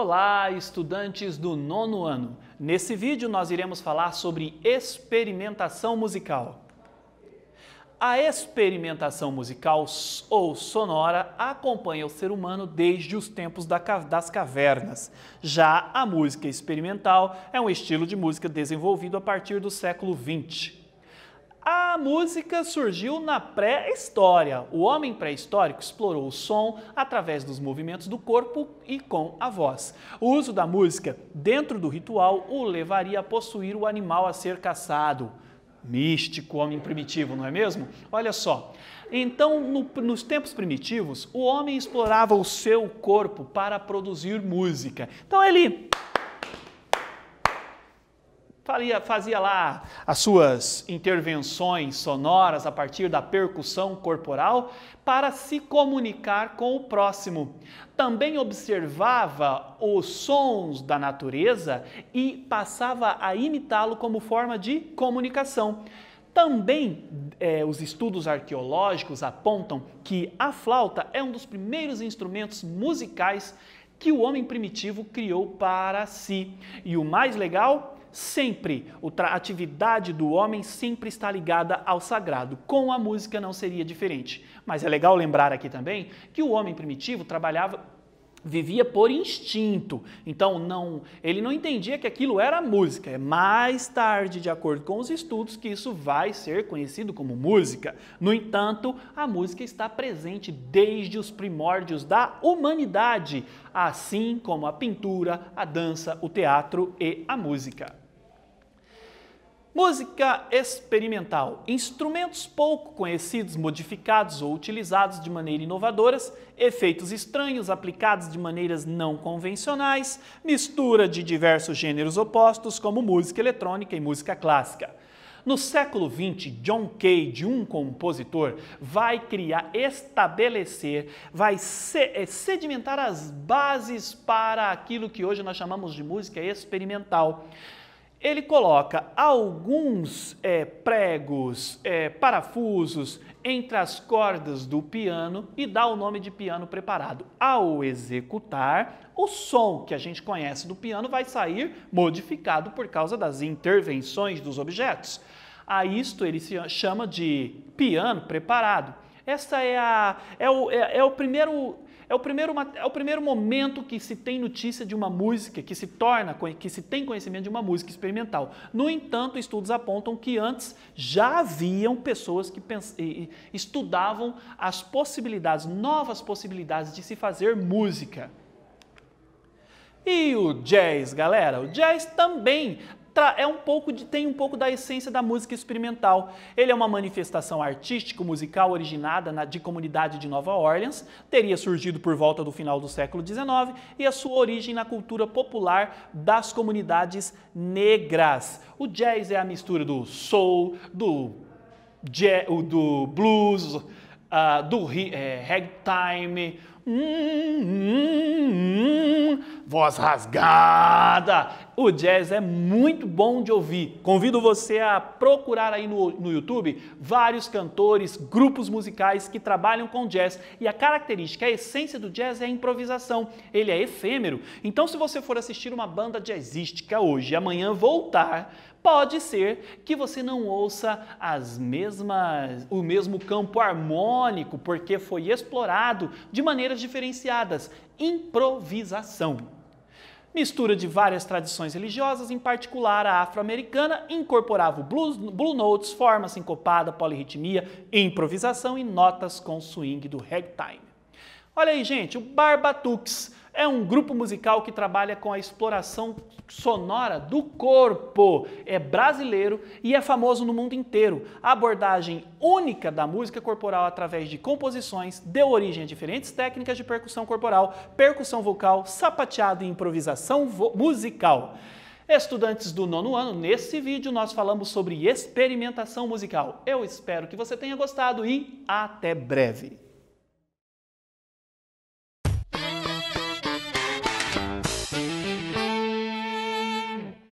Olá, estudantes do nono ano! Nesse vídeo nós iremos falar sobre experimentação musical. A experimentação musical ou sonora acompanha o ser humano desde os tempos das cavernas. Já a música experimental é um estilo de música desenvolvido a partir do século XX. A música surgiu na pré-história. O homem pré-histórico explorou o som através dos movimentos do corpo e com a voz. O uso da música dentro do ritual o levaria a possuir o animal a ser caçado místico, homem primitivo, não é mesmo? Olha só. Então, no, nos tempos primitivos, o homem explorava o seu corpo para produzir música. Então, ele fazia, fazia lá as suas intervenções sonoras a partir da percussão corporal para se comunicar com o próximo. Também observava os sons da natureza e passava a imitá-lo como forma de comunicação. Também eh, os estudos arqueológicos apontam que a flauta é um dos primeiros instrumentos musicais que o homem primitivo criou para si. E o mais legal sempre, a atividade do homem sempre está ligada ao sagrado. Com a música não seria diferente. Mas é legal lembrar aqui também que o homem primitivo trabalhava vivia por instinto. Então não, ele não entendia que aquilo era música. É mais tarde, de acordo com os estudos, que isso vai ser conhecido como música. No entanto, a música está presente desde os primórdios da humanidade, assim como a pintura, a dança, o teatro e a música. Música experimental. Instrumentos pouco conhecidos, modificados ou utilizados de maneira inovadoras, efeitos estranhos aplicados de maneiras não convencionais, mistura de diversos gêneros opostos, como música eletrônica e música clássica. No século XX, John Cage, um compositor, vai criar, estabelecer, vai eh, sedimentar as bases para aquilo que hoje nós chamamos de música experimental ele coloca alguns é, pregos, é, parafusos entre as cordas do piano e dá o nome de piano preparado. Ao executar, o som que a gente conhece do piano vai sair modificado por causa das intervenções dos objetos. A isto ele se chama de piano preparado essa é, a, é, o, é, é o primeiro é o, primeiro, é o primeiro momento que se tem notícia de uma música, que se torna, que se tem conhecimento de uma música experimental. No entanto, estudos apontam que antes já haviam pessoas que estudavam as possibilidades, novas possibilidades de se fazer música. E o jazz, galera? O jazz também é um pouco de, tem um pouco da essência da música experimental. Ele é uma manifestação artístico-musical originada na, de comunidade de Nova Orleans, teria surgido por volta do final do século XIX e a sua origem na cultura popular das comunidades negras. O jazz é a mistura do soul, do, do blues, uh, do é, ragtime, hum, hum, hum, voz rasgada. O jazz é muito bom de ouvir. Convido você a procurar aí no, no YouTube vários cantores, grupos musicais que trabalham com jazz. E a característica, a essência do jazz é a improvisação. Ele é efêmero. Então, se você for assistir uma banda jazzística hoje e amanhã voltar pode ser que você não ouça as mesmas, o mesmo campo harmônico, porque foi explorado de maneiras diferenciadas. Improvisação mistura de várias tradições religiosas, em particular a afro-americana, incorporava o blues, blue notes, forma sincopada, polirritmia, improvisação e notas com swing do ragtime. Olha aí, gente, o Barbatux é um grupo musical que trabalha com a exploração sonora do corpo. É brasileiro e é famoso no mundo inteiro. A abordagem única da música corporal através de composições deu origem a diferentes técnicas de percussão corporal, percussão vocal, sapateado e improvisação musical. Estudantes do nono ano, nesse vídeo nós falamos sobre experimentação musical. Eu espero que você tenha gostado e até breve!